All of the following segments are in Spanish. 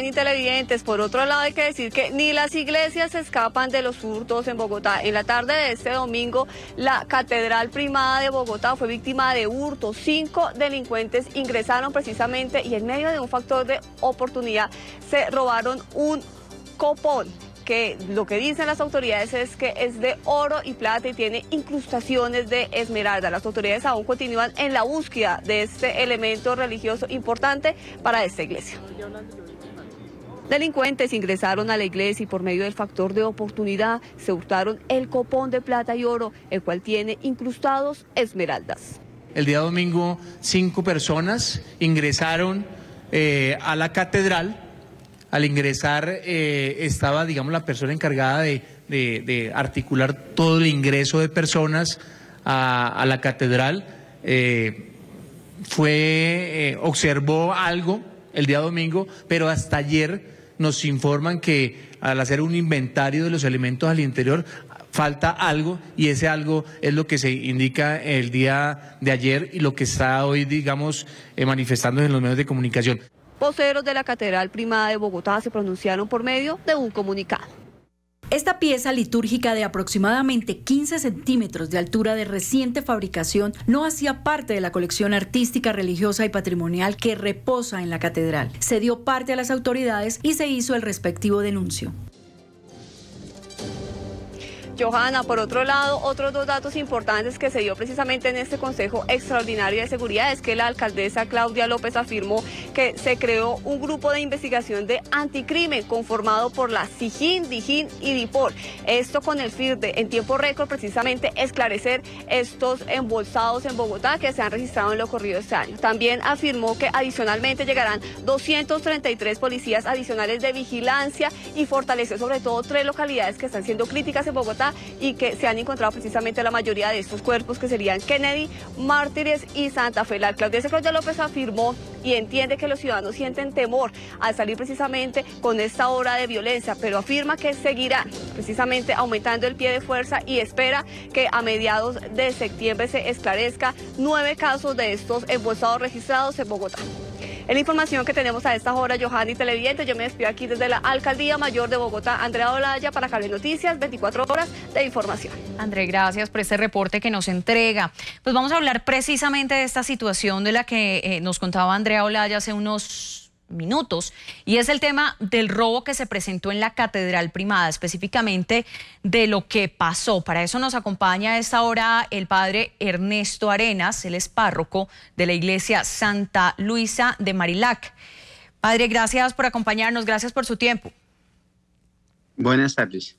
y Televidentes, por otro lado hay que decir que ni las iglesias escapan de los hurtos en Bogotá. En la tarde de este domingo, la Catedral Primada de Bogotá fue víctima de hurto. Cinco delincuentes ingresaron precisamente y en medio de un factor de oportunidad se robaron un copón que lo que dicen las autoridades es que es de oro y plata y tiene incrustaciones de esmeralda. Las autoridades aún continúan en la búsqueda de este elemento religioso importante para esta iglesia. Delincuentes ingresaron a la iglesia y por medio del factor de oportunidad se hurtaron el copón de plata y oro, el cual tiene incrustados esmeraldas. El día domingo cinco personas ingresaron eh, a la catedral. Al ingresar eh, estaba, digamos, la persona encargada de, articular todo el ingreso de personas a, la catedral. Eh, fue, observó algo el día domingo, pero hasta ayer nos informan que al hacer un inventario de los elementos al interior falta algo y ese algo es lo que se indica el día de ayer y lo que está hoy, digamos, eh, manifestándose en los medios de comunicación. Voceros de la Catedral Primada de Bogotá se pronunciaron por medio de un comunicado. Esta pieza litúrgica de aproximadamente 15 centímetros de altura de reciente fabricación no hacía parte de la colección artística, religiosa y patrimonial que reposa en la catedral. Se dio parte a las autoridades y se hizo el respectivo denuncio. Johanna, por otro lado, otros dos datos importantes que se dio precisamente en este Consejo Extraordinario de Seguridad es que la alcaldesa Claudia López afirmó que se creó un grupo de investigación de anticrimen conformado por la Sigin, DIJIN y DIPOR. Esto con el fin de, en tiempo récord, precisamente esclarecer estos embolsados en Bogotá que se han registrado en lo corrido este año. También afirmó que adicionalmente llegarán 233 policías adicionales de vigilancia y fortalecer sobre todo tres localidades que están siendo críticas en Bogotá y que se han encontrado precisamente la mayoría de estos cuerpos que serían Kennedy, Mártires y Santa Fe. La Claudia López afirmó y entiende que los ciudadanos sienten temor al salir precisamente con esta hora de violencia, pero afirma que seguirá precisamente aumentando el pie de fuerza y espera que a mediados de septiembre se esclarezca nueve casos de estos embolsados registrados en Bogotá. Es la información que tenemos a esta hora, Johanny Televidente. Yo me despido aquí desde la Alcaldía Mayor de Bogotá, Andrea Olaya, para Cable Noticias, 24 horas de información. André, gracias por este reporte que nos entrega. Pues vamos a hablar precisamente de esta situación de la que eh, nos contaba Andrea, Andrea Olaya hace unos minutos, y es el tema del robo que se presentó en la Catedral Primada, específicamente de lo que pasó. Para eso nos acompaña a esta hora el padre Ernesto Arenas, el es párroco de la iglesia Santa Luisa de Marilac. Padre, gracias por acompañarnos, gracias por su tiempo. Buenas tardes.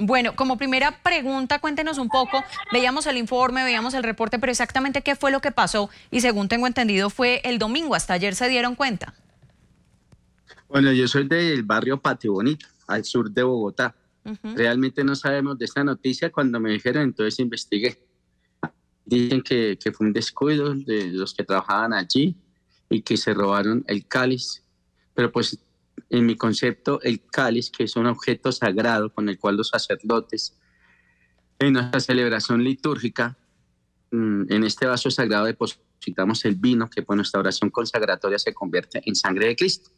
Bueno, como primera pregunta, cuéntenos un poco, veíamos el informe, veíamos el reporte, pero exactamente qué fue lo que pasó y según tengo entendido fue el domingo, hasta ayer se dieron cuenta. Bueno, yo soy del barrio Patio al sur de Bogotá. Realmente no sabemos de esta noticia, cuando me dijeron entonces investigué. Dicen que, que fue un descuido de los que trabajaban allí y que se robaron el cáliz, pero pues en mi concepto, el cáliz, que es un objeto sagrado con el cual los sacerdotes en nuestra celebración litúrgica, mm, en este vaso sagrado depositamos el vino que por nuestra oración consagratoria se convierte en sangre de Cristo.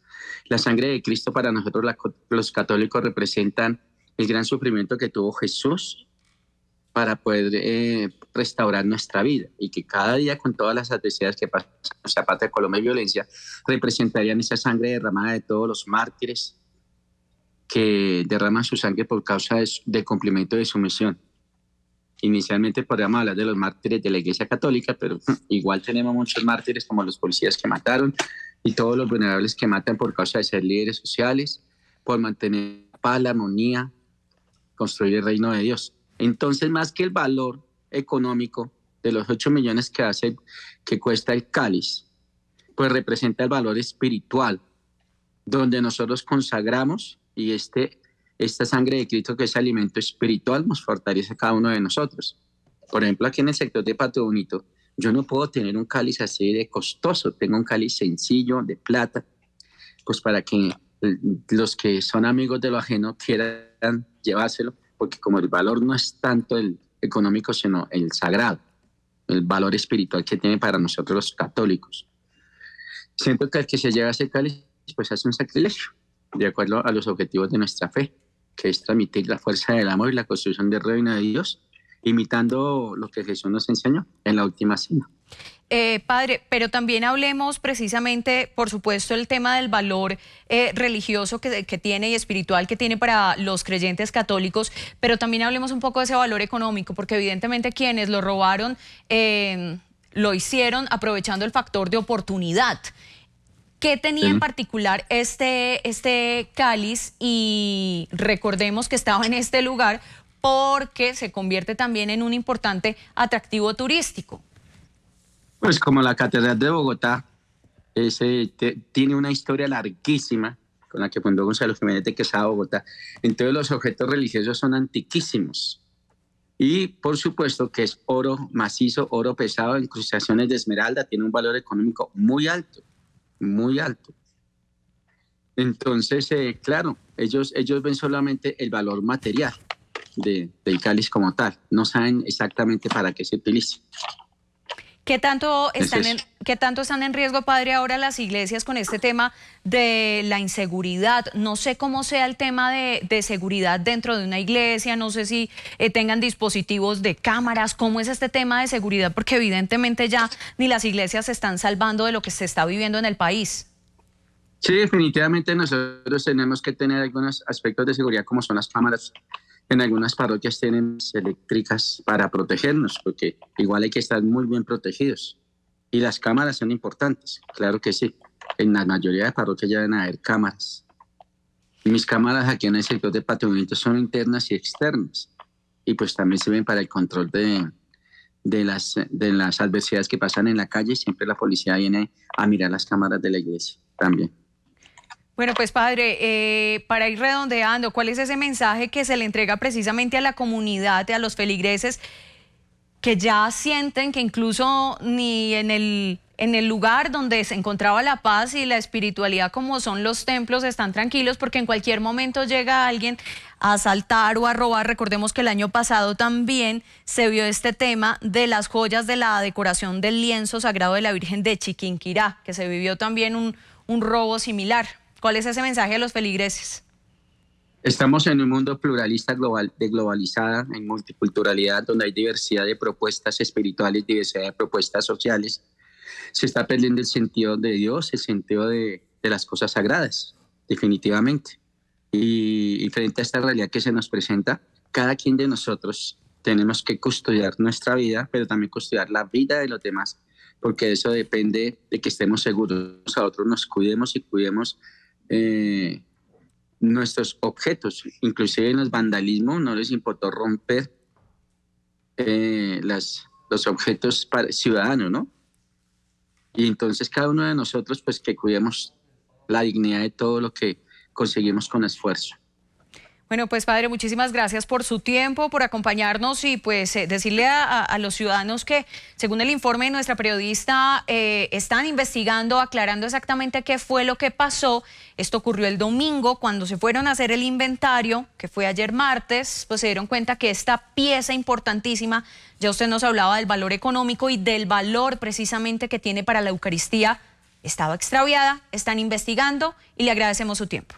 La sangre de Cristo para nosotros los católicos representan el gran sufrimiento que tuvo Jesús para poder eh, restaurar nuestra vida y que cada día con todas las adversidades que pasan o sea, de Colombia y violencia representarían esa sangre derramada de todos los mártires que derraman su sangre por causa de, cumplimiento de su misión. Inicialmente podríamos hablar de los mártires de la Iglesia Católica, pero igual tenemos muchos mártires como los policías que mataron y todos los vulnerables que matan por causa de ser líderes sociales, por mantener la paz, la armonía, construir el reino de Dios. Entonces, más que el valor económico de los 8 millones que hace, que cuesta el cáliz, pues representa el valor espiritual, donde nosotros consagramos y este, esta sangre de Cristo, que es alimento espiritual, nos fortalece a cada uno de nosotros. Por ejemplo, aquí en el sector de Pato Bonito, yo no puedo tener un cáliz así de costoso, tengo un cáliz sencillo, de plata, pues para que eh, los que son amigos de lo ajeno quieran llevárselo porque como el valor no es tanto el económico, sino el sagrado, el valor espiritual que tiene para nosotros los católicos. Siento que el que se lleva ese cáliz, pues hace un sacrilegio, de acuerdo a los objetivos de nuestra fe, que es transmitir la fuerza del amor y la construcción del reino de Dios imitando lo que Jesús nos enseñó en la última cena. Eh, padre, pero también hablemos precisamente, por supuesto, el tema del valor eh, religioso que, tiene y espiritual que tiene para los creyentes católicos, pero también hablemos un poco de ese valor económico, porque evidentemente quienes lo robaron em, lo hicieron aprovechando el factor de oportunidad. ¿Qué tenía en particular este, este cáliz? Y recordemos que estaba en este lugar porque se convierte también en un importante atractivo turístico. Pues como la Catedral de Bogotá tiene una historia larguísima con la que cuando Gonzalo Jiménez de Quesada Bogotá, entonces los objetos religiosos son antiquísimos. Y por supuesto que es oro macizo, oro pesado, incrustaciones de esmeralda, tiene un valor económico muy alto, muy alto. Entonces, eh, claro, ellos, ellos ven solamente el valor material del cáliz como tal. No saben exactamente para qué se utiliza. ¿Qué tanto, están en, ¿Qué tanto están en riesgo, padre, ahora las iglesias con este tema de la inseguridad? No sé cómo sea el tema de, seguridad dentro de una iglesia, no sé si eh, tengan dispositivos de cámaras, cómo es este tema de seguridad, porque evidentemente ya ni las iglesias se están salvando de lo que se está viviendo en el país. Sí, definitivamente nosotros tenemos que tener algunos aspectos de seguridad como son las cámaras en algunas parroquias tienen eléctricas para protegernos, porque igual hay que estar muy bien protegidos. Y las cámaras son importantes, claro que sí. En la mayoría de parroquias ya deben haber cámaras. Mis cámaras aquí en el sector de patrimonio son internas y externas. Y pues también sirven para el control de, de, las, de las adversidades que pasan en la calle. Siempre la policía viene a mirar las cámaras de la iglesia también. Bueno, pues padre, eh, para ir redondeando, ¿cuál es ese mensaje que se le entrega precisamente a la comunidad, a los feligreses, que ya sienten que incluso ni en el, lugar donde se encontraba la paz y la espiritualidad, como son los templos, están tranquilos porque en cualquier momento llega alguien a asaltar o a robar? Recordemos que el año pasado también se vio este tema de las joyas de la decoración del lienzo sagrado de la Virgen de Chiquinquirá, que se vivió también un, un robo similar. ¿Cuál es ese mensaje a los feligreses? Estamos en un mundo pluralista global, de globalizada, en multiculturalidad, donde hay diversidad de propuestas espirituales, diversidad de propuestas sociales. Se está perdiendo el sentido de Dios, el sentido de, las cosas sagradas, definitivamente. Y, y frente a esta realidad que se nos presenta, cada quien de nosotros tenemos que custodiar nuestra vida, pero también custodiar la vida de los demás, porque eso depende de que estemos seguros, a otros nos cuidemos y cuidemos eh, nuestros objetos, inclusive en los vandalismos no les importó romper eh, las, los objetos para, ciudadanos, ¿no? Y entonces cada uno de nosotros, pues que cuidemos la dignidad de todo lo que conseguimos con esfuerzo. Bueno, pues padre, muchísimas gracias por su tiempo, por acompañarnos y pues eh, decirle a, los ciudadanos que, según el informe de nuestra periodista, eh, están investigando, aclarando exactamente qué fue lo que pasó. Esto ocurrió el domingo cuando se fueron a hacer el inventario, que fue ayer martes, pues se dieron cuenta que esta pieza importantísima, ya usted nos hablaba del valor económico y del valor precisamente que tiene para la Eucaristía, estaba extraviada, están investigando y le agradecemos su tiempo.